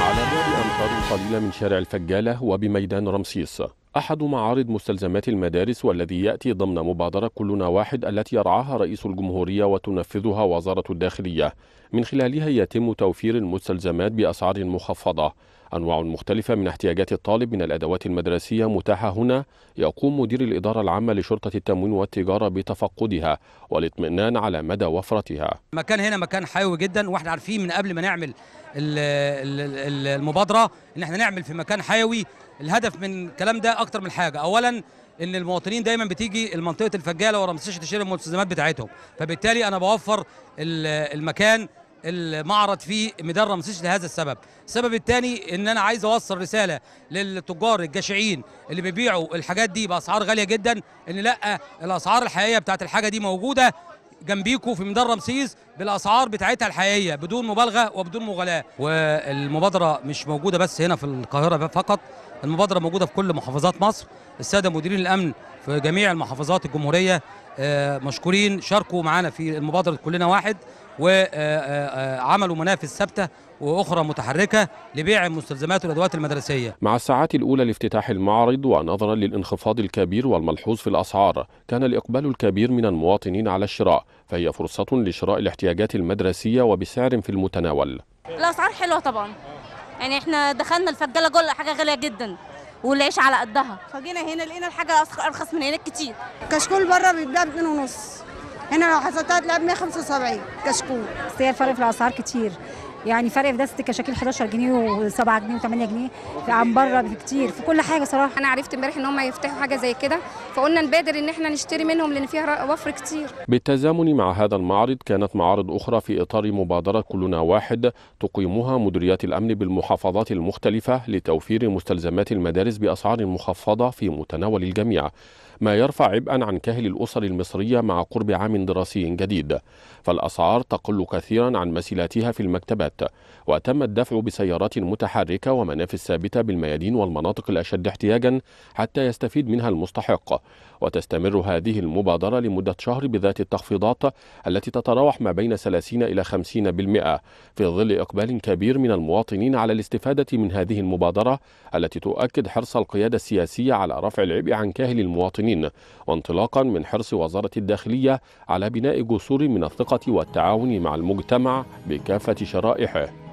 على بعد أمتار قليلة من شارع الفجالة وبميدان رمسيس أحد معارض مستلزمات المدارس والذي يأتي ضمن مبادرة كلنا واحد التي يرعاها رئيس الجمهورية وتنفذها وزارة الداخلية من خلالها يتم توفير المستلزمات بأسعار مخفضة أنواع مختلفة من احتياجات الطالب من الأدوات المدرسية متاحة هنا يقوم مدير الإدارة العامة لشرطة التموين والتجارة بتفقدها والاطمئنان على مدى وفرتها مكان هنا مكان حيوي جدا واحنا عارفين من قبل ما نعمل المبادرة إن احنا نعمل في مكان حيوي الهدف من الكلام ده أكتر من حاجة أولا ان المواطنين دايما بتيجي المنطقه الفجاله ورمسيش تشير المستلزمات بتاعتهم فبالتالي انا بوفر المكان المعرض في ميدان رمسيس لهذا السبب السبب الثاني ان انا عايز اوصل رساله للتجار الجشعين اللي بيبيعوا الحاجات دي باسعار غاليه جدا ان لا الاسعار الحقيقيه بتاعت الحاجه دي موجوده جنبيكوا في ميدان رمسيس بالاسعار بتاعتها الحقيقيه بدون مبالغه وبدون مغالاه والمبادره مش موجوده بس هنا في القاهره فقط المبادره موجوده في كل محافظات مصر الساده مديرين الامن في جميع المحافظات الجمهوريه آه، مشكورين شاركوا معانا في المبادره كلنا واحد وعملوا منافس ثابته واخرى متحركه لبيع المستلزمات والادوات المدرسيه. مع الساعات الاولى لافتتاح المعرض ونظرا للانخفاض الكبير والملحوظ في الاسعار، كان الاقبال الكبير من المواطنين على الشراء، فهي فرصه لشراء الاحتياجات المدرسيه وبسعر في المتناول. الاسعار حلوه طبعا. يعني احنا دخلنا الفجاله جوه حاجه غاليه جدا. والعيش على قدها فجينا هنا لقينا الحاجه ارخص من هناك كتير كشكول بره بيتباع ب ونص هنا لو حسبتها 175 كشكول بس هي الفرق في الاسعار كتير يعني فرق في دستك كشاكيل 11 جنيه و7 جنيه و8 جنيه عن بره بكتير في كل حاجه صراحه انا عرفت امبارح ان هم هيفتحوا حاجه زي كده فقلنا نبادر ان احنا نشتري منهم لان فيها وفر كتير بالتزامن مع هذا المعرض كانت معارض اخرى في اطار مبادره كلنا واحد تقيمها مديريات الامن بالمحافظات المختلفه لتوفير مستلزمات المدارس باسعار مخفضه في متناول الجميع ما يرفع عبئا عن كاهل الاسر المصريه مع قرب عام دراسي جديد فالاسعار تقل كثيرا عن مسيلاتها في المكتبات السيارات وتم الدفع بسيارات متحركة ومنافس ثابتة بالميادين والمناطق الأشد احتياجا حتى يستفيد منها المستحق وتستمر هذه المبادرة لمدة شهر بذات التخفيضات التي تتراوح ما بين 30 إلى 50% في ظل إقبال كبير من المواطنين على الاستفادة من هذه المبادرة التي تؤكد حرص القيادة السياسية على رفع العبء عن كاهل المواطنين وانطلاقا من حرص وزارة الداخلية على بناء جسور من الثقة والتعاون مع المجتمع بكافة شرائح صحيحه